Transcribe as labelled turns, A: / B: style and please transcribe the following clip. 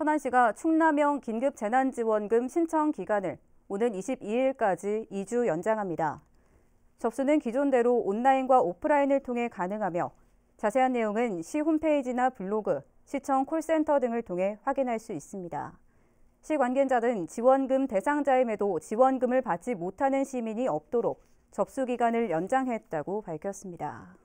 A: 천안시가 충남형 긴급재난지원금 신청 기간을 오는 22일까지 2주 연장합니다. 접수는 기존대로 온라인과 오프라인을 통해 가능하며 자세한 내용은 시 홈페이지나 블로그, 시청 콜센터 등을 통해 확인할 수 있습니다. 시 관계자는 지원금 대상자임에도 지원금을 받지 못하는 시민이 없도록 접수 기간을 연장했다고 밝혔습니다.